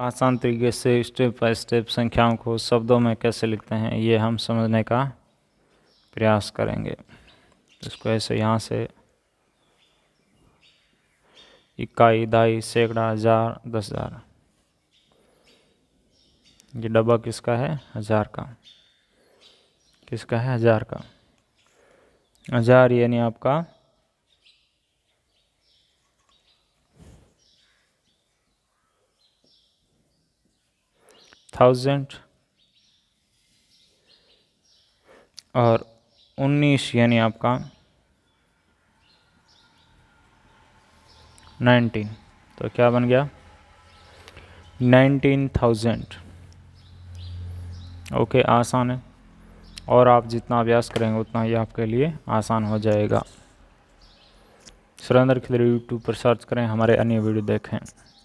आसान तरीके से स्टेप बाय स्टेप संख्याओं को शब्दों में कैसे लिखते हैं ये हम समझने का प्रयास करेंगे इसको ऐसे यहाँ से इक्काई दाई सैकड़ा हज़ार दस हज़ार ये डब्बा किसका है हज़ार का किसका है हज़ार का हज़ार यानी आपका थाउजेंड और उन्नीस यानी आपका नाइनटीन तो क्या बन गया नाइनटीन थाउजेंड ओके आसान है और आप जितना अभ्यास करेंगे उतना ही आपके लिए आसान हो जाएगा सुरेंद्र खिलरी यूट्यूब पर सर्च करें हमारे अन्य वीडियो देखें